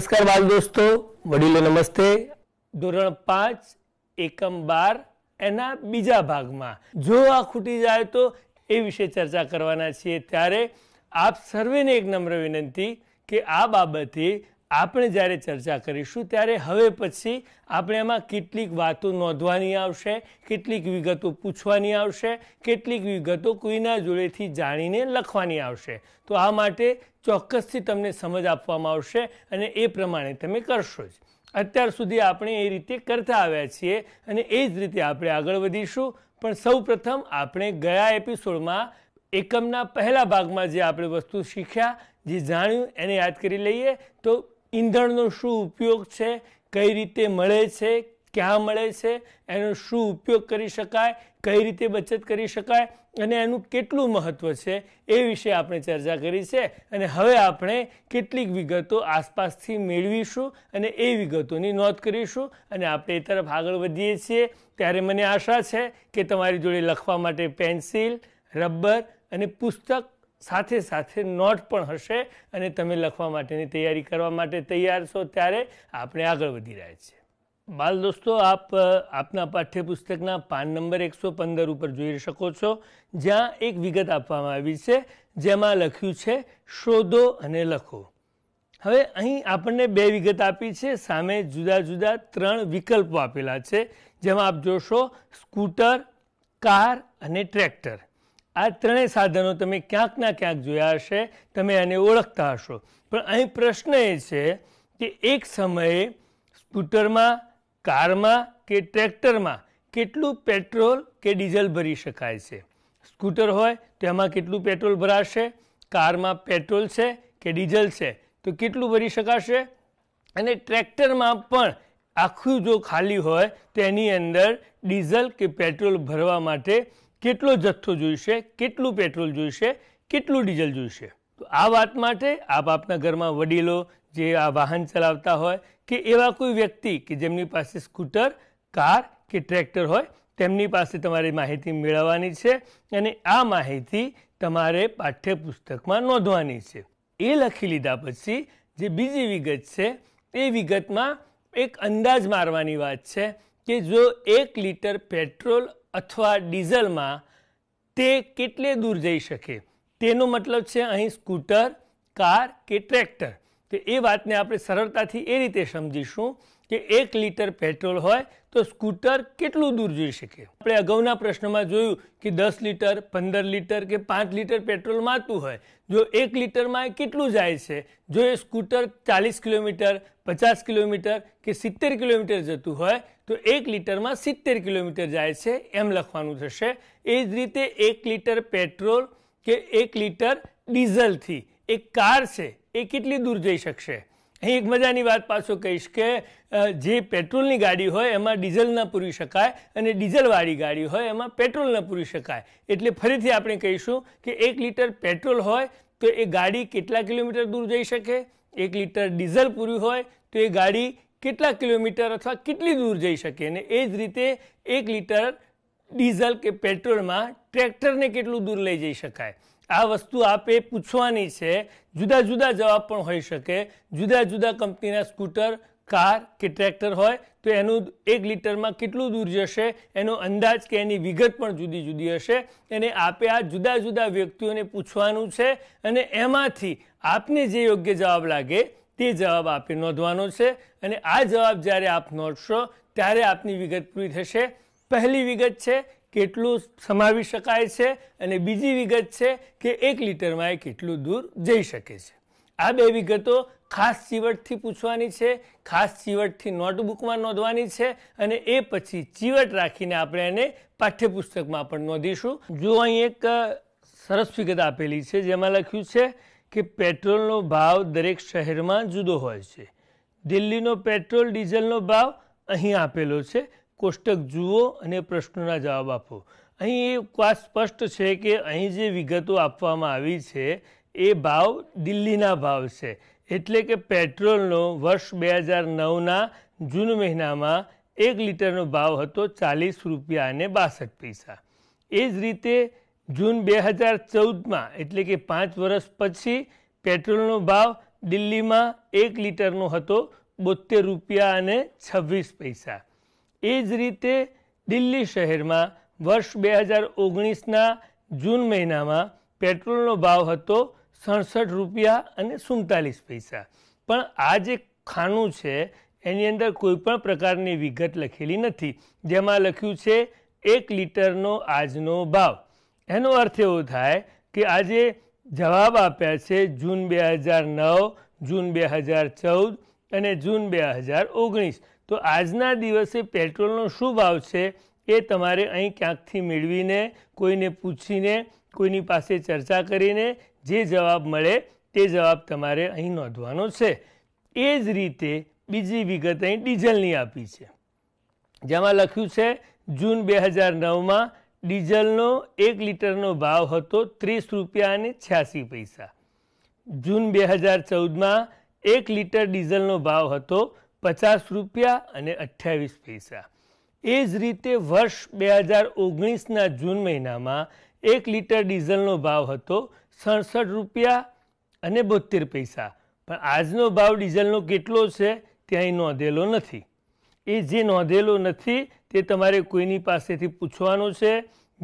નમસ્કાર બાળ દોસ્તો વડીલો નમસ્તે ધોરણ પાંચ એકમ બાર એના બીજા ભાગમાં જો આ ખૂટી જાય તો એ વિશે ચર્ચા કરવાના છીએ ત્યારે આપ સર્વેને એક નમ્ર વિનંતી કે આ બાબતે આપણે જ્યારે ચર્ચા કરીશું ત્યારે હવે પછી આપણે એમાં કેટલીક વાતો નોંધવાની આવશે કેટલીક વિગતો પૂછવાની આવશે કેટલીક વિગતો કોઈના જોડેથી જાણીને લખવાની આવશે તો આ માટે ચોક્કસથી તમને સમજ આપવામાં આવશે અને એ પ્રમાણે તમે કરશો જ અત્યાર સુધી આપણે એ રીતે કરતા આવ્યા છીએ અને એ જ રીતે આપણે આગળ વધીશું પણ સૌપ્રથમ આપણે ગયા એપિસોડમાં એકમના પહેલા ભાગમાં જે આપણે વસ્તુ શીખ્યા જે જાણ્યું એને યાદ કરી લઈએ તો ઈંધણનો શું ઉપયોગ છે કઈ રીતે મળે છે ક્યાં મળે છે એનો શું ઉપયોગ કરી શકાય કઈ રીતે બચત કરી શકાય અને એનું કેટલું મહત્ત્વ છે એ વિશે આપણે ચર્ચા કરી છે અને હવે આપણે કેટલીક વિગતો આસપાસથી મેળવીશું અને એ વિગતોની નોંધ કરીશું અને આપણે એ તરફ આગળ વધીએ છીએ ત્યારે મને આશા છે કે તમારી જોડે લખવા માટે પેન્સિલ રબર અને પુસ્તક સાથે સાથે નોટ પણ હશે અને તમે લખવા માટેની તૈયારી કરવા માટે તૈયાર છો ત્યારે આપણે આગળ વધી રહ્યા છીએ બાલ દોસ્તો આપ આપના પાઠ્યપુસ્તકના પાન નંબર એકસો પંદર ઉપર જોઈ શકો છો જ્યાં એક વિગત આપવામાં આવી છે જેમાં લખ્યું છે શોધો અને લખો હવે અહીં આપણને બે વિગત આપી છે સામે જુદા જુદા ત્રણ વિકલ્પો આપેલા છે જેમાં આપ જોશો સ્કૂટર કાર અને ટ્રેક્ટર આ ત્રણેય સાધનો તમે ક્યાંક ના ક્યાંક જોયા હશે તમે આને ઓળખતા હશો પણ અહીં પ્રશ્ન એ છે કે એક સમયે સ્કૂટરમાં કારમાં કે ટ્રેક્ટરમાં કેટલું પેટ્રોલ કે ડીઝલ ભરી શકાય છે સ્કૂટર હોય તો એમાં કેટલું પેટ્રોલ ભરાશે કારમાં પેટ્રોલ છે કે ડીઝલ છે તો કેટલું ભરી શકાશે અને ટ્રેક્ટરમાં પણ આખું જો ખાલી હોય તો એની અંદર ડીઝલ કે પેટ્રોલ ભરવા માટે કેટલો જથ્થો જોઈશે કેટલું પેટ્રોલ જોઈશે કેટલું ડીઝલ જોઈશે તો આ વાત માટે આપ આપના ઘરમાં વડીલો જે આ વાહન ચલાવતા હોય કે એવા કોઈ વ્યક્તિ કે જેમની પાસે સ્કૂટર કાર કે ટ્રેક્ટર હોય તેમની પાસે તમારી માહિતી મેળવવાની છે અને આ માહિતી તમારે પાઠ્યપુસ્તકમાં નોંધવાની છે એ લખી લીધા પછી જે બીજી વિગત છે એ વિગતમાં એક અંદાજ મારવાની વાત છે કે જો એક લીટર પેટ્રોલ અથવા ડીઝલમાં તે કેટલે દૂર જઈ શકે તેનો મતલબ છે અહીં સ્કૂટર કાર કે ટ્રેક્ટર તો એ વાતને આપણે સરળતાથી એ રીતે સમજીશું કે એક લીટર પેટ્રોલ હોય તો સ્કૂટર કેટલું દૂર જઈ શકે આપણે અગાઉના પ્રશ્નમાં જોયું કે દસ લીટર પંદર લીટર કે પાંચ લીટર પેટ્રોલ માતું હોય જો એક લીટરમાં એ કેટલું જાય છે જો એ સ્કૂટર ચાલીસ કિલોમીટર પચાસ કિલોમીટર કે સિત્તેર કિલોમીટર જતું હોય તો એક લીટરમાં સિત્તેર કિલોમીટર જાય છે એમ લખવાનું થશે એ જ રીતે એક લીટર પેટ્રોલ કે એક લીટર ડીઝલથી એક કાર છે એ કેટલી દૂર જઈ શકશે અહીં એક મજાની વાત પાછું કહીશ કે જે પેટ્રોલની ગાડી હોય એમાં ડીઝલ ન પૂરી શકાય અને ડીઝલવાળી ગાડી હોય એમાં પેટ્રોલ ન પૂરી શકાય એટલે ફરીથી આપણે કહીશું કે એક લીટર પેટ્રોલ હોય તો એ ગાડી કેટલા કિલોમીટર દૂર જઈ શકે એક લીટર ડીઝલ પૂરી હોય તો એ ગાડી કેટલા કિલોમીટર અથવા કેટલી દૂર જઈ શકે અને એ જ રીતે એક લીટર ડીઝલ કે પેટ્રોલમાં ટ્રેક્ટરને કેટલું દૂર લઈ જઈ શકાય આ વસ્તુ આપે પૂછવાની છે જુદા જુદા જવાબ પણ હોઈ શકે જુદા જુદા કંપનીના સ્કૂટર કાર કે ટ્રેક્ટર હોય તો એનું એક લીટરમાં કેટલું દૂર જશે એનો અંદાજ કે એની વિગત પણ જુદી જુદી હશે એને આપે આ જુદા જુદા વ્યક્તિઓને પૂછવાનું છે અને એમાંથી આપને જે યોગ્ય જવાબ લાગે તે જવાબ આપે નોંધવાનો છે અને આ જવાબ જ્યારે આપ નોંધશો ત્યારે આપની વિગત પૂરી થશે પહેલી વિગત છે કેટલું સમાવી શકાય છે અને બીજી વિગત છે કે એક લીટરમાં એ કેટલું દૂર જઈ શકે છે આ બે વિગતો ખાસ ચીવટથી પૂછવાની છે ખાસ ચીવટથી નોટબુકમાં નોંધવાની છે અને એ પછી ચીવટ રાખીને આપણે એને પાઠ્યપુસ્તકમાં પણ નોંધીશું જો અહીં એક સરસ વિગત આપેલી છે જેમાં લખ્યું છે કે પેટ્રોલનો ભાવ દરેક શહેરમાં જુદો હોય છે દિલ્હીનો પેટ્રોલ ડીઝલનો ભાવ અહીં આપેલો છે કોષ્ટક જુઓ અને પ્રશ્નોના જવાબ આપો અહીં એ વાત સ્પષ્ટ છે કે અહીં જે વિગતો આપવામાં આવી છે એ ભાવ દિલ્હીના ભાવ છે એટલે કે પેટ્રોલનો વર્ષ બે હજાર નવના જૂન મહિનામાં એક લીટરનો ભાવ હતો ચાલીસ રૂપિયા અને બાસઠ પૈસા એ જ રીતે જૂન બે હજાર ચૌદમાં એટલે કે પાંચ વર્ષ પછી પેટ્રોલનો ભાવ દિલ્હીમાં એક લીટરનો હતો બોતેર રૂપિયા અને છવ્વીસ પૈસા એ જ રીતે દિલ્હી શહેરમાં વર્ષ બે હજાર ઓગણીસના જૂન મહિનામાં પેટ્રોલનો ભાવ હતો સડસઠ રૂપિયા અને સુડતાલીસ પૈસા પણ આ જે ખાનું છે એની અંદર કોઈ પણ પ્રકારની વિગત લખેલી નથી જેમાં લખ્યું છે એક લીટરનો આજનો ભાવ એનો અર્થ એવો થાય કે આજે જવાબ આપ્યા છે જૂન બે હજાર નવ જૂન બે હજાર ચૌદ અને જૂન બે હજાર ઓગણીસ તો આજના દિવસે પેટ્રોલનો શું ભાવ છે એ તમારે અહીં ક્યાંકથી મેળવીને કોઈને પૂછીને કોઈની પાસે ચર્ચા કરીને જે જવાબ મળે તે જવાબ તમારે અહીં નોંધવાનો છે એ જ રીતે બીજી વિગત અહીં ડીઝલની આપી છે જેમાં લખ્યું છે જૂન બે હજાર નવમાં ડીઝલનો એક લીટરનો ભાવ હતો ત્રીસ રૂપિયા અને છ્યાસી પૈસા જૂન બે હજાર ચૌદમાં એક લીટર ડીઝલનો ભાવ હતો પચાસ રૂપિયા અને અઠ્યાવીસ પૈસા એ જ રીતે વર્ષ બે હજાર ઓગણીસના જૂન મહિનામાં એક લીટર ડીઝલનો ભાવ હતો સડસઠ રૂપિયા અને બોતેર પૈસા પણ આજનો ભાવ ડીઝલનો કેટલો છે તે નોંધેલો નથી એ જે નોંધેલો નથી તે તમારે કોઈની પાસેથી પૂછવાનો છે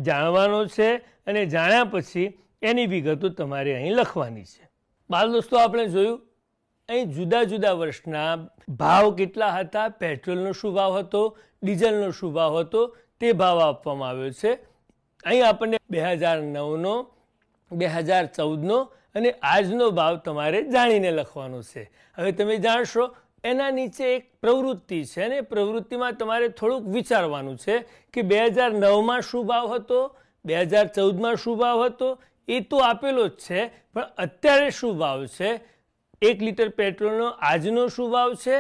જાણવાનો છે અને જાણ્યા પછી એની વિગતો તમારે અહીં લખવાની છે બાલ દોસ્તો આપણે જોયું અહીં જુદા જુદા વર્ષના ભાવ કેટલા હતા પેટ્રોલનો શું ભાવ હતો ડીઝલનો શું ભાવ હતો તે ભાવ આપવામાં આવ્યો છે અહીં આપણને બે હજાર નવનો બે હજાર ચૌદનો અને આજનો ભાવ તમારે જાણીને લખવાનો છે હવે તમે જાણશો એના નીચે એક પ્રવૃત્તિ છે અને પ્રવૃત્તિમાં તમારે થોડુંક વિચારવાનું છે કે બે હજાર નવમાં શું ભાવ હતો બે હજાર ચૌદમાં શું ભાવ હતો એ તો આપેલો જ છે પણ અત્યારે શું ભાવ છે એક લીટર પેટ્રોલનો આજનો શું ભાવ છે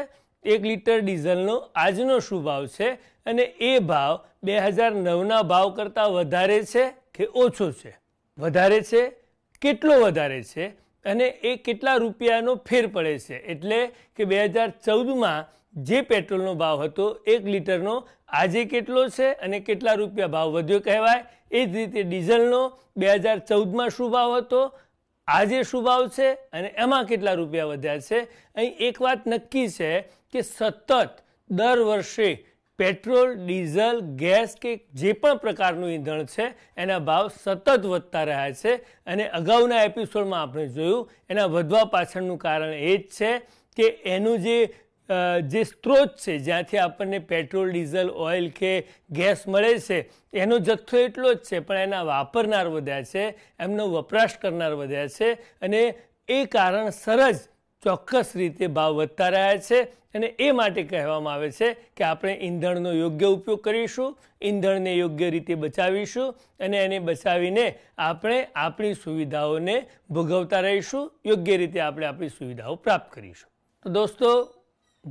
એક લીટર ડીઝલનો આજનો શું ભાવ છે અને એ ભાવ બે હજાર નવના ભાવ કરતાં વધારે છે કે ઓછો છે વધારે છે કેટલો વધારે છે અને એ કેટલા રૂપિયાનો ફેર પડે છે એટલે કે બે હજાર ચૌદમાં જે પેટ્રોલનો ભાવ હતો એક લીટરનો આજે કેટલો છે અને કેટલા રૂપિયા ભાવ વધ્યો કહેવાય એ જ રીતે ડીઝલનો બે હજાર ચૌદમાં શું ભાવ હતો આજે શું ભાવ છે અને એમાં કેટલા રૂપિયા વધ્યા છે અહીં એક વાત નક્કી છે કે સતત દર વર્ષે પેટ્રોલ ડીઝલ ગેસ કે જે પણ પ્રકારનું ઈંધણ છે એના ભાવ સતત વધતા રહ્યા છે અને અગાઉના એપિસોડમાં આપણે જોયું એના વધવા પાછળનું કારણ એ જ છે કે એનું જે જે સ્ત્રોત છે જ્યાંથી આપણને પેટ્રોલ ડીઝલ ઓઇલ કે ગેસ મળે છે એનો જથ્થો એટલો જ છે પણ એના વાપરનાર વધ્યા છે એમનો વપરાશ કરનાર વધ્યા છે અને એ કારણ જ ચોક્કસ રીતે ભાવ વધતા રહ્યા છે અને એ માટે કહેવામાં આવે છે કે આપણે ઈંધણનો યોગ્ય ઉપયોગ કરીશું ઈંધણને યોગ્ય રીતે બચાવીશું અને એને બચાવીને આપણે આપણી સુવિધાઓને ભોગવતા રહીશું યોગ્ય રીતે આપણે આપણી સુવિધાઓ પ્રાપ્ત કરીશું તો દોસ્તો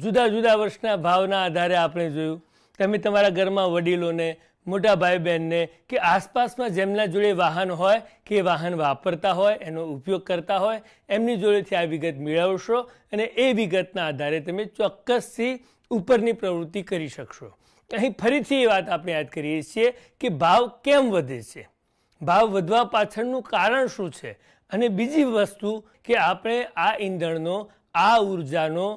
જુદા જુદા વર્ષના ભાવના આધારે આપણે જોયું તમે તમારા ઘરમાં વડીલોને મોટા ભાઈ બહેનને કે આસપાસમાં જેમના જોડે વાહન હોય કે વાહન વાપરતા હોય એનો ઉપયોગ કરતા હોય એમની જોડેથી આ વિગત મેળવશો અને એ વિગતના આધારે તમે ચોક્કસથી ઉપરની પ્રવૃત્તિ કરી શકશો અહીં ફરીથી એ વાત આપણે યાદ કરીએ છીએ કે ભાવ કેમ વધે છે ભાવ વધવા પાછળનું કારણ શું છે અને બીજી વસ્તુ કે આપણે આ ઈંધણનો આ ઉર્જાનો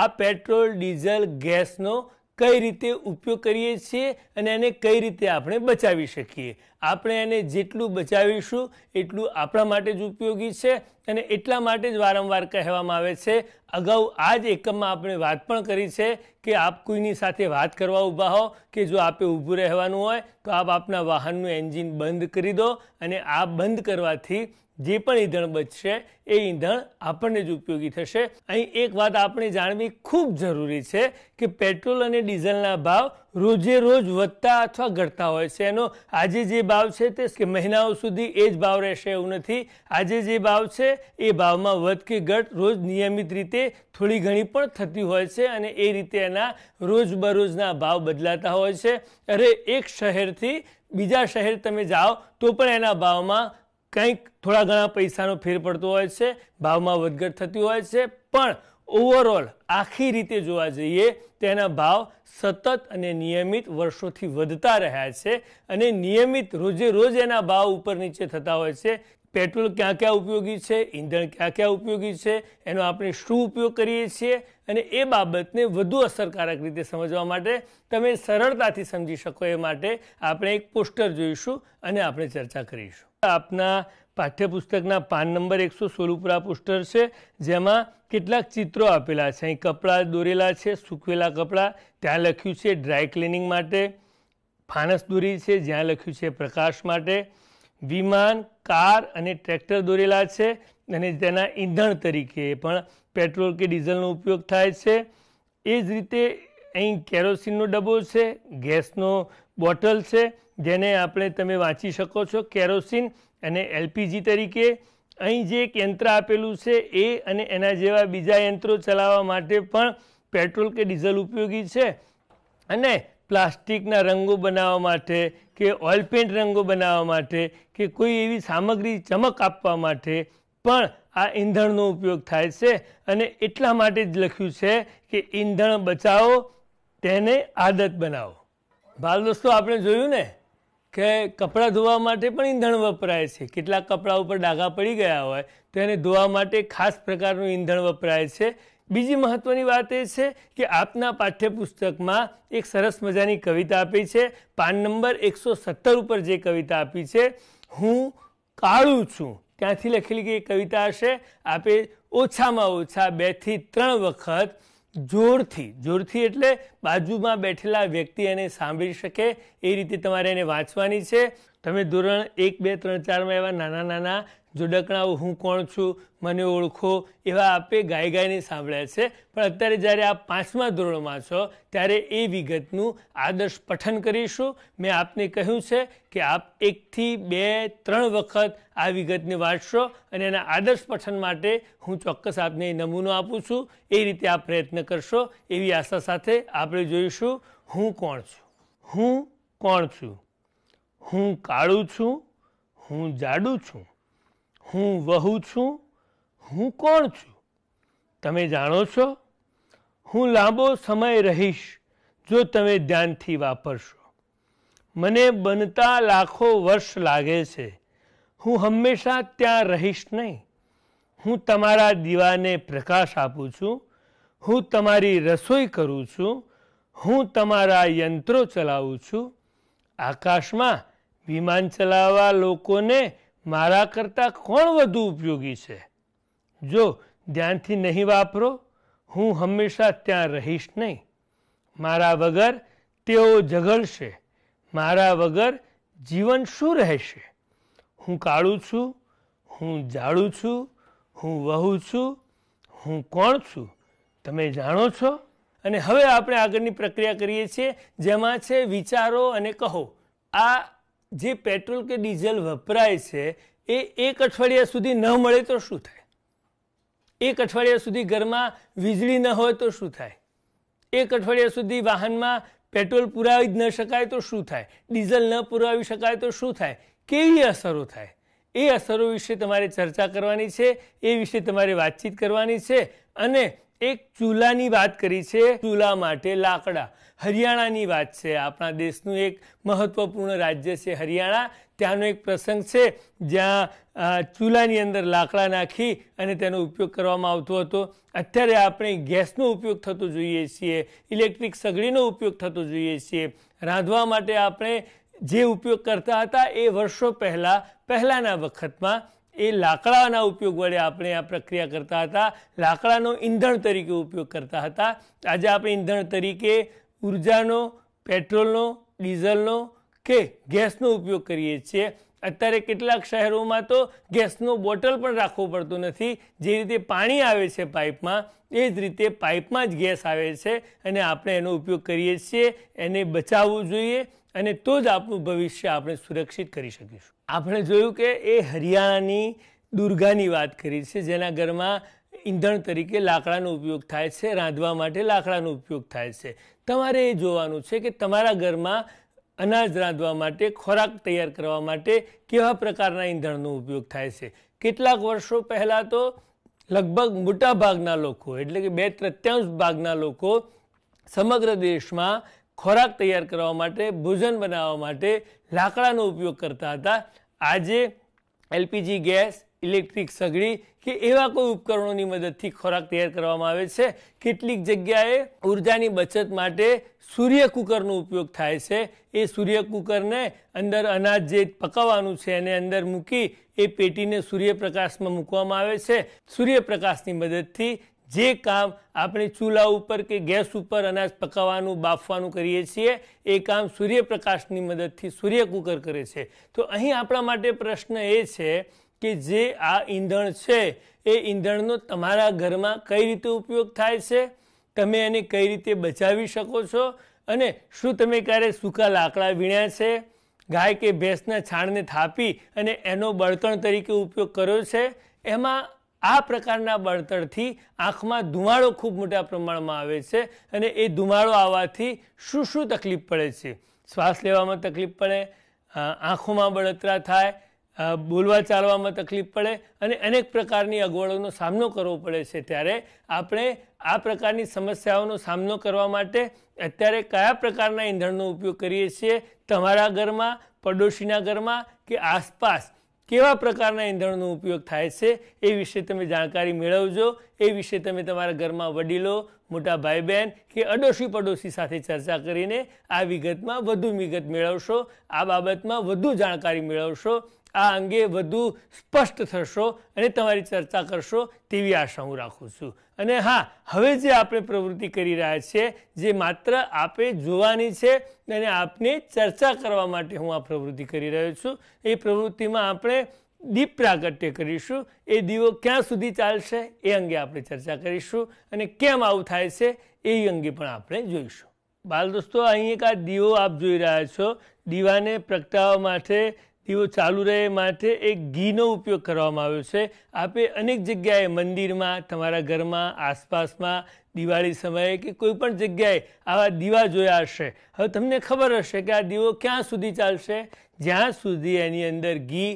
આ પેટ્રોલ ડીઝલ ગેસનો કઈ રીતે ઉપયોગ કરીએ છીએ અને એને કઈ રીતે આપણે બચાવી શકીએ આપણે એને જેટલું બચાવીશું એટલું આપણા માટે જ ઉપયોગી છે અને એટલા માટે જ વારંવાર કહેવામાં આવે છે અગાઉ આ જ એકમમાં આપણે વાત પણ કરી છે કે આપ કોઈની સાથે વાત કરવા ઊભા હો કે જો આપે ઊભું રહેવાનું હોય તો આપ આપના વાહનનું એન્જિન બંધ કરી દો અને આ બંધ કરવાથી જે પણ ઈંધણ બચશે એ ઈંધણ આપણને જ ઉપયોગી થશે અહીં એક વાત આપણે જાણવી ખૂબ જરૂરી છે કે પેટ્રોલ અને ડીઝલના ભાવ રોજે રોજ વધતા અથવા ઘટતા હોય છે એનો આજે જે ભાવ છે તે કે મહિનાઓ સુધી એ જ ભાવ રહેશે એવું નથી આજે જે ભાવ છે એ ભાવમાં વધ કે ઘટ રોજ નિયમિત રીતે થોડી ઘણી પણ થતી હોય છે અને એ રીતે એના રોજબરોજના ભાવ બદલાતા હોય છે અરે એક શહેરથી બીજા શહેર તમે જાઓ તો પણ એના ભાવમાં કંઈક થોડા ઘણા પૈસાનો ફેર પડતો હોય છે ભાવમાં વધઘટ થતી હોય છે પણ ઓવરઓલ આખી રીતે જોવા જઈએ તેના ભાવ સતત અને નિયમિત વર્ષોથી વધતા રહ્યા છે અને નિયમિત રોજે રોજ એના ભાવ ઉપર નીચે થતા હોય છે પેટ્રોલ ક્યાં ક્યાં ઉપયોગી છે ઈંધણ ક્યાં ક્યાં ઉપયોગી છે એનો આપણે શું ઉપયોગ કરીએ છીએ અને એ બાબતને વધુ અસરકારક રીતે સમજવા માટે તમે સરળતાથી સમજી શકો એ માટે આપણે એક પોસ્ટર જોઈશું અને આપણે ચર્ચા કરીશું આપના પાઠ્યપુસ્તકના પાન નંબર એકસો સોળ ઉપર પોસ્ટર છે જેમાં કેટલાક ચિત્રો આપેલા છે અહીં કપડાં દોરેલા છે સૂકવેલા કપડાં ત્યાં લખ્યું છે ડ્રાય ક્લિનિંગ માટે ફાનસ દોરી છે જ્યાં લખ્યું છે પ્રકાશ માટે વિમાન કાર અને ટ્રેક્ટર દોરેલા છે અને તેના ઈંધણ તરીકે પણ પેટ્રોલ કે ડીઝલનો ઉપયોગ થાય છે એ જ રીતે અહીં કેરોસીનનો ડબ્બો છે ગેસનો બોટલ છે જેને આપણે તમે વાંચી શકો છો કેરોસીન અને એલપીજી તરીકે અહીં જે એક યંત્ર આપેલું છે એ અને એના જેવા બીજા યંત્રો ચલાવવા માટે પણ પેટ્રોલ કે ડીઝલ ઉપયોગી છે અને પ્લાસ્ટિકના રંગો બનાવવા માટે કે ઓઇલ પેન્ટ રંગો બનાવવા માટે કે કોઈ એવી સામગ્રી ચમક આપવા માટે પણ આ ઈંધણનો ઉપયોગ થાય છે અને એટલા માટે જ લખ્યું છે કે ઈંધણ બચાવો તેને આદત બનાવો ભાલ દોસ્તો આપણે જોયું ને કે કપડાં ધોવા માટે પણ ઈંધણ વપરાય છે કેટલાક કપડાં ઉપર ડાઘા પડી ગયા હોય તો એને ધોવા માટે ખાસ પ્રકારનું ઈંધણ વપરાય છે બીજી મહત્ત્વની વાત એ છે કે આપના પાઠ્યપુસ્તકમાં એક સરસ મજાની કવિતા આપી છે પાન નંબર એકસો સત્તર ઉપર જે કવિતા આપી છે હું કાળું છું ત્યાંથી લખેલી કે કવિતા હશે આપે ઓછામાં ઓછા બેથી ત્રણ વખત જોરથી જોરથી એટલે બાજુમાં બેઠેલા વ્યક્તિ એને સાંભળી શકે એ રીતે તમારે એને વાંચવાની છે તમે ધોરણ એક બે ત્રણ ચારમાં એવા નાના નાના જોડકણાઓ હું કોણ છું મને ઓળખો એવા આપે ગાય ગાયને સાંભળ્યા છે પણ અત્યારે જ્યારે આપ પાંચમા ધોરણમાં છો ત્યારે એ વિગતનું આદર્શ પઠન કરીશું મેં આપને કહ્યું છે કે આપ એકથી બે ત્રણ વખત આ વિગતને વાંચશો અને એના આદર્શ પઠન માટે હું ચોક્કસ આપને નમૂનો આપું છું એ રીતે આપ પ્રયત્ન કરશો એવી આશા સાથે આપણે જોઈશું હું કોણ છું હું કોણ છું હું કાળું છું હું જાડું છું હું વહુ છું હું કોણ છું તમે જાણો છો હું લાંબો સમય રહીશ જો તમે ધ્યાનથી વાપરશો મને બનતા લાખો વર્ષ લાગે છે હું હંમેશા ત્યાં રહીશ નહીં હું તમારા દીવાને પ્રકાશ આપું છું હું તમારી રસોઈ કરું છું હું તમારા યંત્રો ચલાવું છું આકાશમાં વિમાન ચલાવવા લોકોને મારા કરતાં કોણ વધુ ઉપયોગી છે જો ધ્યાનથી નહીં વાપરો હું હંમેશા ત્યાં રહીશ નહીં મારા વગર તેઓ ઝઘડશે મારા વગર જીવન શું રહેશે હું કાળું છું હું જાડું છું હું વહુ છું હું કોણ છું તમે જાણો છો અને હવે આપણે આગળની પ્રક્રિયા કરીએ છીએ જેમાં છે વિચારો અને કહો આ જે પેટ્રોલ કે ડીઝલ વપરાય છે એ એક અઠવાડિયા સુધી ન મળે તો શું થાય એક અઠવાડિયા સુધી ઘરમાં વીજળી ન હોય તો શું થાય એક અઠવાડિયા સુધી વાહનમાં પેટ્રોલ પુરાવી જ ન શકાય તો શું થાય ડીઝલ ન પુરાવી શકાય તો શું થાય કેવી અસરો થાય એ અસરો વિશે તમારે ચર્ચા કરવાની છે એ વિશે તમારે વાતચીત કરવાની છે અને એક ચૂલાની વાત કરી છે ચૂલા માટે લાકડા હરિયાણાની વાત છે આપણા દેશનું એક મહત્વપૂર્ણ રાજ્ય છે હરિયાણા ત્યાંનો એક પ્રસંગ છે જ્યાં ચૂલાની અંદર લાકડા નાખી અને તેનો ઉપયોગ કરવામાં આવતો હતો અત્યારે આપણે ગેસનો ઉપયોગ થતો જોઈએ છીએ ઇલેક્ટ્રિક સગડીનો ઉપયોગ થતો જોઈએ છીએ રાંધવા માટે આપણે જે ઉપયોગ કરતા હતા એ વર્ષો પહેલાં પહેલાંના વખતમાં એ લાકડાના ઉપયોગ વડે આપણે આ પ્રક્રિયા કરતા હતા લાકડાનો ઈંધણ તરીકે ઉપયોગ કરતા હતા આજે આપણે ઈંધણ તરીકે ઉર્જાનો પેટ્રોલનો ડીઝલનો કે ગેસનો ઉપયોગ કરીએ છીએ અત્યારે કેટલાક શહેરોમાં તો ગેસનો બોટલ પણ રાખવો પડતો નથી જે રીતે પાણી આવે છે પાઇપમાં એ જ રીતે પાઇપમાં જ ગેસ આવે છે અને આપણે એનો ઉપયોગ કરીએ છીએ એને બચાવવું જોઈએ અને તો જ આપણું ભવિષ્ય આપણે સુરક્ષિત કરી શકીશું આપણે જોયું કે એ હરિયાણાની દુર્ગાની વાત કરી છે જેના ઘરમાં ઈંધણ તરીકે લાકડાનો ઉપયોગ થાય છે રાંધવા માટે લાકડાનો ઉપયોગ થાય છે તમારે એ જોવાનું છે કે તમારા ઘરમાં અનાજ રાંધવા માટે ખોરાક તૈયાર કરવા માટે કેવા પ્રકારના ઈંધણનો ઉપયોગ થાય છે કેટલાક વર્ષો પહેલાં તો લગભગ મોટા ભાગના લોકો એટલે કે બે તૃત્યાંશ ભાગના લોકો સમગ્ર દેશમાં ખોરાક તૈયાર કરવા માટે ભોજન બનાવવા માટે લાકડાનો ઉપયોગ કરતા હતા આજે એલપીજી ગેસ ઇલેક્ટ્રિક સગડી કે એવા કોઈ ઉપકરણોની મદદથી ખોરાક તૈયાર કરવામાં આવે છે કેટલીક જગ્યાએ ઉર્જાની બચત માટે સૂર્ય કુકરનો ઉપયોગ થાય છે એ સૂર્ય કુકરને અંદર અનાજ જે પકાવવાનું છે એને અંદર મૂકી એ પેટીને સૂર્યપ્રકાશમાં મૂકવામાં આવે છે સૂર્યપ્રકાશની મદદથી જે કામ આપણે ચૂલા ઉપર કે ગેસ ઉપર અનાજ પકાવવાનું બાફવાનું કરીએ છીએ એ કામ સૂર્યપ્રકાશની મદદથી સૂર્ય કુકર કરે છે તો અહીં આપણા માટે પ્રશ્ન એ છે કે જે આ ઈંધણ છે એ ઈંધણનો તમારા ઘરમાં કઈ રીતે ઉપયોગ થાય છે તમે એને કઈ રીતે બચાવી શકો છો અને શું તમે ક્યારે સૂકા લાકડા વીણ્યા છે ગાય કે ભેંસના છાણને થાપી અને એનો બળતણ તરીકે ઉપયોગ કર્યો છે એમાં આ પ્રકારના બળતણથી આંખમાં ધુમાડો ખૂબ મોટા પ્રમાણમાં આવે છે અને એ ધુમાડો આવવાથી શું શું તકલીફ પડે છે શ્વાસ લેવામાં તકલીફ પડે આંખોમાં બળતરા થાય બોલવા ચાલવામાં તકલીફ પડે અને અનેક પ્રકારની અગવડોનો સામનો કરવો પડે છે ત્યારે આપણે આ પ્રકારની સમસ્યાઓનો સામનો કરવા માટે અત્યારે કયા પ્રકારના ઈંધણનો ઉપયોગ કરીએ છીએ તમારા ઘરમાં પડોશીના ઘરમાં કે આસપાસ કેવા પ્રકારના ઈંધણનો ઉપયોગ થાય છે એ વિશે તમે જાણકારી મેળવજો એ વિશે તમે તમારા ઘરમાં વડીલો મોટા ભાઈ બહેન કે અડોશી પડોશી સાથે ચર્ચા કરીને આ વિગતમાં વધુ વિગત મેળવશો આ બાબતમાં વધુ જાણકારી મેળવશો આ અંગે વધુ સ્પષ્ટ થશો અને તમારી ચર્ચા કરશો તેવી આશા હું રાખું છું અને હા હવે જે આપણે પ્રવૃત્તિ કરી રહ્યા છીએ જે માત્ર આપે જોવાની છે અને આપને ચર્ચા કરવા માટે હું આ પ્રવૃત્તિ કરી રહ્યો છું એ પ્રવૃત્તિમાં આપણે દીપ પ્રાગટ્ય કરીશું એ દીવો ક્યાં સુધી ચાલશે એ અંગે આપણે ચર્ચા કરીશું અને કેમ આવું થાય છે એ અંગે પણ આપણે જોઈશું બાલ દોસ્તો અહીં એક આ દીવો આપ જોઈ રહ્યા છો દીવાને પ્રગટાવવા માટે દીવો ચાલુ રહે માટે એક ઘીનો ઉપયોગ કરવામાં આવ્યો છે આપે અનેક જગ્યાએ મંદિરમાં તમારા ઘરમાં આસપાસમાં દિવાળી સમયે કે કોઈ પણ જગ્યાએ આવા દીવા જોયા હશે હવે તમને ખબર હશે કે આ દીવો ક્યાં સુધી ચાલશે જ્યાં સુધી એની અંદર ઘી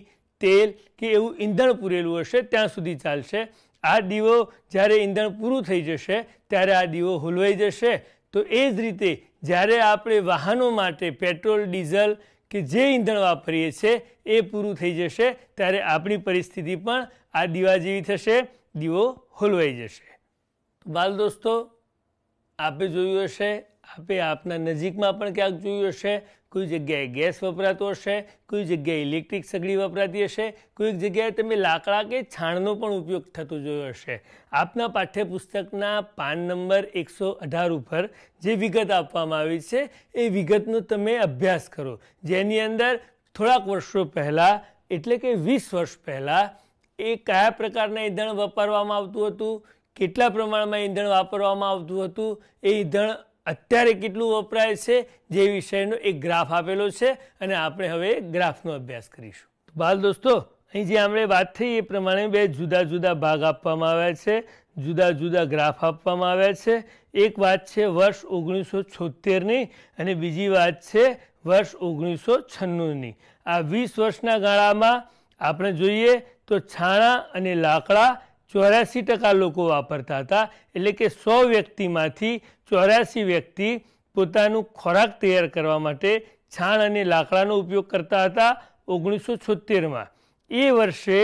તેલ કે એવું ઈંધણ પૂરેલું હશે ત્યાં સુધી ચાલશે આ દીવો જ્યારે ઈંધણ પૂરું થઈ જશે ત્યારે આ દીવો હોલવાઈ જશે તો એ જ રીતે જ્યારે આપણે વાહનો માટે પેટ્રોલ ડીઝલ કે જે ઈંધણ વાપરીએ છીએ એ પૂરું થઈ જશે ત્યારે આપણી પરિસ્થિતિ પણ આ દીવા જેવી થશે દીવો હોલવાઈ જશે બાલ દોસ્તો આપે જોયું હશે આપે આપના નજીકમાં પણ ક્યાંક જોયું હશે કોઈ જગ્યાએ ગેસ વપરાતો હશે કોઈ જગ્યાએ ઇલેક્ટ્રિક સગડી વપરાતી હશે કોઈક જગ્યાએ તમે લાકડા કે છાણનો પણ ઉપયોગ થતો જોયો હશે આપના પાઠ્યપુસ્તકના પાન નંબર એકસો અઢાર ઉપર જે વિગત આપવામાં આવી છે એ વિગતનો તમે અભ્યાસ કરો જેની અંદર થોડાક વર્ષો પહેલાં એટલે કે વીસ વર્ષ પહેલાં એ કયા પ્રકારના ઈંધણ વાપરવામાં આવતું હતું કેટલા પ્રમાણમાં ઈંધણ વાપરવામાં આવતું હતું એ ઈંધણ અત્યારે કેટલું વપરાય છે જે વિષયનો એક ગ્રાફ આપેલો છે અને આપણે હવે ગ્રાફનો અભ્યાસ કરીશું બાલ દોસ્તો અહીં જે આપણે વાત થઈ એ પ્રમાણે બે જુદા જુદા ભાગ આપવામાં આવ્યા છે જુદા જુદા ગ્રાફ આપવામાં આવ્યા છે એક વાત છે વર્ષ ઓગણીસો છોતેરની અને બીજી વાત છે વર્ષ ઓગણીસો છન્નુંની આ વીસ વર્ષના ગાળામાં આપણે જોઈએ તો છાણા અને લાકડા ચોર્યાસી ટકા લોકો વાપરતા હતા એટલે કે સો વ્યક્તિમાંથી ચોર્યાસી વ્યક્તિ પોતાનું ખોરાક તૈયાર કરવા માટે છાણ અને લાકડાનો ઉપયોગ કરતા હતા ઓગણીસો છોતેરમાં એ વર્ષે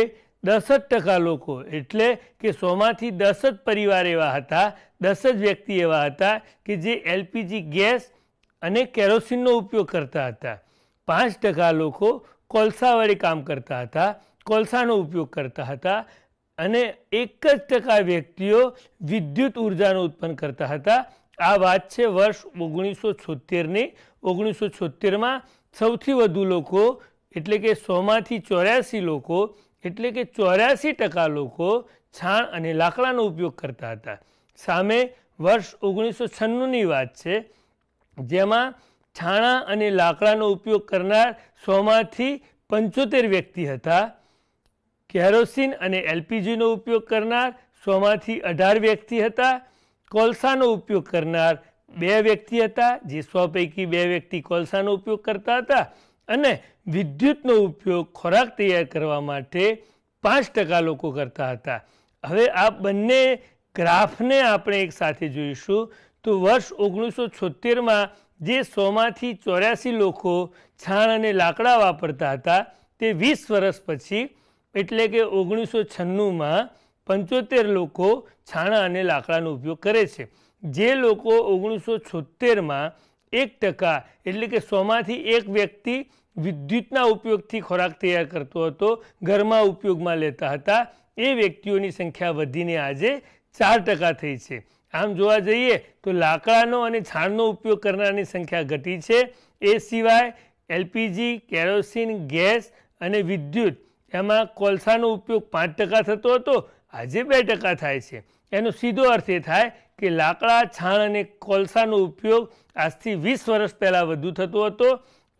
દસ જ ટકા લોકો એટલે કે સોમાંથી દસ જ પરિવાર એવા હતા દસ જ વ્યક્તિ એવા હતા કે જે એલપીજી ગેસ અને કેરોસીનનો ઉપયોગ કરતા હતા પાંચ ટકા લોકો કોલસાવાળી કામ કરતા હતા કોલસાનો ઉપયોગ કરતા હતા અને એક જ ટકા વ્યક્તિઓ વિદ્યુત ઉર્જાનો ઉત્પન્ન કરતા હતા આ વાત છે વર્ષ ઓગણીસો છોતેરની ઓગણીસો છોતેરમાં સૌથી વધુ લોકો એટલે કે સોમાંથી ચોર્યાસી લોકો એટલે કે ચોર્યાસી ટકા લોકો છાણ અને લાકડાનો ઉપયોગ કરતા હતા સામે વર્ષ ઓગણીસો છન્નુંની વાત છે જેમાં છાણા અને લાકડાનો ઉપયોગ કરનાર સોમાંથી પંચોતેર વ્યક્તિ હતા કેરોસીન અને એલપીજીનો ઉપયોગ કરનાર સોમાંથી અઢાર વ્યક્તિ હતા કોલસાનો ઉપયોગ કરનાર બે વ્યક્તિ હતા જે સો પૈકી બે વ્યક્તિ કોલસાનો ઉપયોગ કરતા હતા અને વિદ્યુતનો ઉપયોગ ખોરાક તૈયાર કરવા માટે પાંચ ટકા લોકો કરતા હતા હવે આ બંને ગ્રાફને આપણે એક સાથે જોઈશું તો વર્ષ ઓગણીસો છોતેરમાં જે સોમાંથી ચોર્યાસી લોકો છાણ અને લાકડા વાપરતા હતા તે વીસ વર્ષ પછી એટલે કે ઓગણીસો છન્નુંમાં પંચોતેર લોકો છાણા અને લાકડાનો ઉપયોગ કરે છે જે લોકો ઓગણીસો છોતેરમાં એક ટકા એટલે કે સોમાંથી એક વ્યક્તિ વિદ્યુતના ઉપયોગથી ખોરાક તૈયાર કરતો હતો ઘરમાં ઉપયોગમાં લેતા હતા એ વ્યક્તિઓની સંખ્યા વધીને આજે ચાર ટકા થઈ છે આમ જોવા જઈએ તો લાકડાનો અને છાણનો ઉપયોગ કરનારની સંખ્યા ઘટી છે એ સિવાય એલપીજી કેરોસીન ગેસ અને વિદ્યુત એમાં કોલસાનો ઉપયોગ પાંચ ટકા થતો હતો આજે બે ટકા થાય છે એનો સીધો અર્થ એ થાય કે લાકડા છાણ અને કોલસાનો ઉપયોગ આજથી વીસ વર્ષ પહેલાં વધુ થતો હતો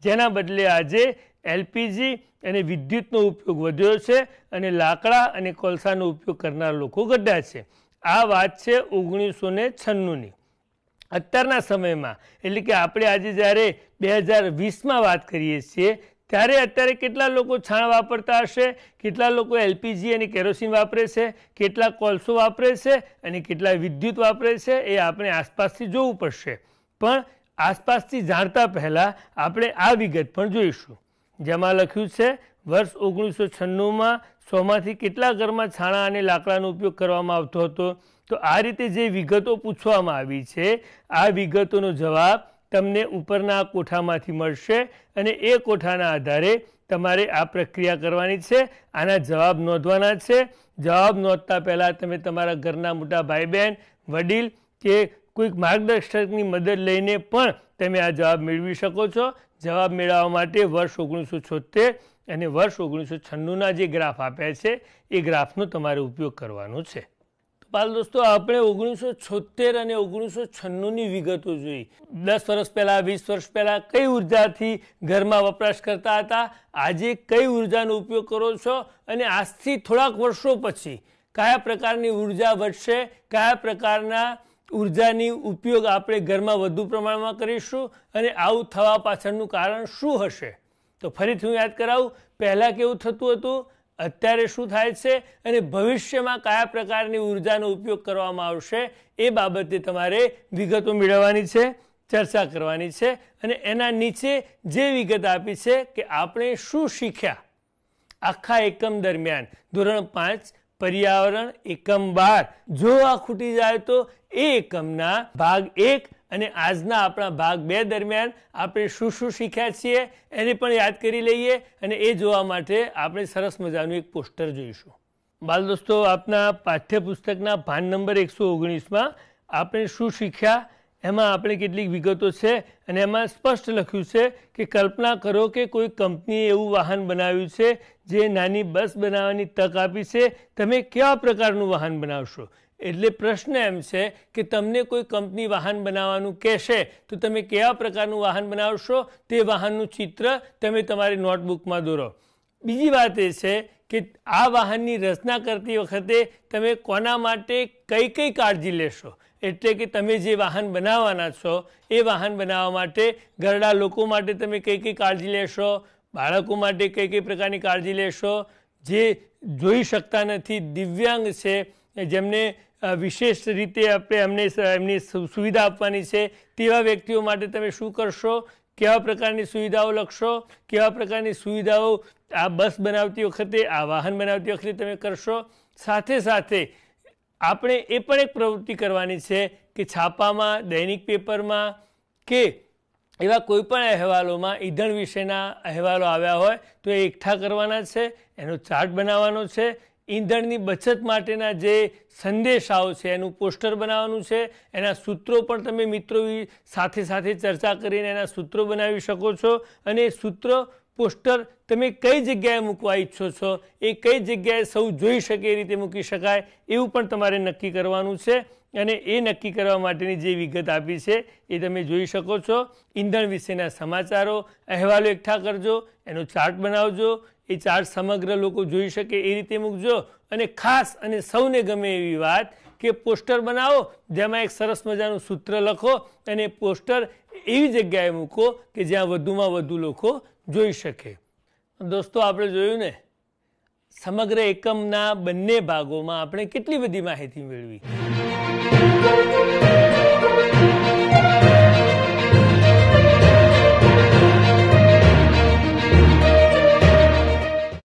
જેના બદલે આજે એલપીજી અને વિદ્યુતનો ઉપયોગ વધ્યો છે અને લાકડા અને કોલસાનો ઉપયોગ કરનાર લોકો ઘટ્યા છે આ વાત છે ઓગણીસો ને છન્નુંની અત્યારના સમયમાં એટલે કે આપણે આજે જ્યારે બે હજાર વીસમાં વાત કરીએ છીએ ત્યારે અત્યારે કેટલા લોકો છાણ વાપરતા હશે કેટલા લોકો એલપીજી અને કેરોસીન વાપરે છે કેટલા કોલસો વાપરે છે અને કેટલા વિદ્યુત વાપરે છે એ આપણે આસપાસથી જોવું પડશે પણ આસપાસથી જાણતા પહેલાં આપણે આ વિગત પણ જોઈશું જેમાં લખ્યું છે વર્ષ ઓગણીસો છન્નુંમાં સોમાંથી કેટલા ઘરમાં છાણા અને લાકડાનો ઉપયોગ કરવામાં આવતો હતો તો આ રીતે જે વિગતો પૂછવામાં આવી છે આ વિગતોનો જવાબ તમને ઉપરના કોઠામાંથી મળશે અને એ કોઠાના આધારે તમારે આ પ્રક્રિયા કરવાની છે આના જવાબ નોંધવાના છે જવાબ નોંધતા પહેલાં તમે તમારા ઘરના મોટા ભાઈ બહેન વડીલ કે કોઈક માર્ગદર્શકની મદદ લઈને પણ તમે આ જવાબ મેળવી શકો છો જવાબ મેળવવા માટે વર્ષ ઓગણીસો છોતેર અને વર્ષ ઓગણીસો છન્નુંના જે ગ્રાફ આપ્યા છે એ ગ્રાફનો તમારે ઉપયોગ કરવાનો છે પાલ દોસ્તો આપણે ઓગણીસો છોતેર અને ઓગણીસો છન્નુંની વિગતો જોઈ દસ વર્ષ પહેલાં વીસ વર્ષ પહેલાં કઈ ઉર્જાથી ઘરમાં વપરાશ કરતા હતા આજે કઈ ઉર્જાનો ઉપયોગ કરો છો અને આજથી થોડાક વર્ષો પછી કયા પ્રકારની ઉર્જા વધશે કયા પ્રકારના ઉર્જાની ઉપયોગ આપણે ઘરમાં વધુ પ્રમાણમાં કરીશું અને આવું થવા પાછળનું કારણ શું હશે તો ફરીથી હું યાદ કરાવું પહેલાં કેવું થતું હતું અત્યારે શું થાય છે અને ભવિષ્યમાં કયા પ્રકારની ઉર્જાનો ઉપયોગ કરવામાં આવશે એ બાબતે તમારે વિગતો મેળવવાની છે ચર્ચા કરવાની છે અને એના નીચે જે વિગત આપી છે કે આપણે શું શીખ્યા આખા એકમ દરમિયાન ધોરણ પાંચ પર્યાવરણ એકમ બાર જો આ ખૂટી જાય તો એ એકમના ભાગ એક અને આજના આપણા ભાગ બે દરમિયાન આપણે શું શું શીખ્યા છીએ એને પણ યાદ કરી લઈએ અને એ જોવા માટે આપણે સરસ મજાનું એક પોસ્ટર જોઈશું બાલ દોસ્તો આપના પાઠ્યપુસ્તકના ભાન નંબર એકસો ઓગણીસમાં આપણે શું શીખ્યા એમાં આપણે કેટલીક વિગતો છે અને એમાં સ્પષ્ટ લખ્યું છે કે કલ્પના કરો કે કોઈ કંપનીએ એવું વાહન બનાવ્યું છે જે નાની બસ બનાવવાની તક આપી છે તમે કયા પ્રકારનું વાહન બનાવશો એટલે પ્રશ્ન એમ છે કે તમને કોઈ કંપની વાહન બનાવવાનું કહેશે તો તમે કેવા પ્રકારનું વાહન બનાવશો તે વાહનનું ચિત્ર તમે તમારી નોટબુકમાં દોરો બીજી વાત એ છે કે આ વાહનની રચના કરતી વખતે તમે કોના માટે કઈ કઈ કાળજી લેશો એટલે કે તમે જે વાહન બનાવવાના છો એ વાહન બનાવવા માટે ઘરડા લોકો માટે તમે કઈ કઈ કાળજી લેશો બાળકો માટે કઈ કઈ પ્રકારની કાળજી લેશો જે જોઈ શકતા નથી દિવ્યાંગ છે જેમને વિશેષ રીતે આપણે એમને એમની સુવિધા આપવાની છે તેવા વ્યક્તિઓ માટે તમે શું કરશો કેવા પ્રકારની સુવિધાઓ લખશો કેવા પ્રકારની સુવિધાઓ આ બસ બનાવતી વખતે આ વાહન બનાવતી વખતે તમે કરશો સાથે સાથે આપણે એ પણ એક પ્રવૃત્તિ કરવાની છે કે છાપામાં દૈનિક પેપરમાં કે એવા કોઈપણ અહેવાલોમાં ઈંધણ વિશેના અહેવાલો આવ્યા હોય તો એ એકઠા કરવાના છે એનો ચાર્ટ બનાવવાનો છે ઈંધણની બચત માટેના જે સંદેશાઓ છે એનું પોસ્ટર બનાવવાનું છે એના સૂત્રો પણ તમે મિત્રો સાથે સાથે ચર્ચા કરીને એના સૂત્રો બનાવી શકો છો અને સૂત્ર પોસ્ટર તમે કઈ જગ્યાએ મૂકવા ઈચ્છો છો એ કઈ જગ્યાએ સૌ જોઈ શકે એ રીતે મૂકી શકાય એવું પણ તમારે નક્કી કરવાનું છે અને એ નક્કી કરવા માટેની જે વિગત આપી છે એ તમે જોઈ શકો છો ઈંધણ વિશેના સમાચારો અહેવાલો એકઠા કરજો એનો ચાર્ટ બનાવજો એ ચાર્ટ સમગ્ર લોકો જોઈ શકે એ રીતે મૂકજો અને ખાસ અને સૌને ગમે એવી વાત કે પોસ્ટર બનાવો જેમાં એક સરસ મજાનું સૂત્ર લખો અને પોસ્ટર એવી જગ્યાએ મૂકો કે જ્યાં વધુમાં વધુ લોકો જોઈ શકે દોસ્તો આપણે જોયું ને સમગ્ર એકમના બંને ભાગોમાં આપણે કેટલી બધી માહિતી મેળવી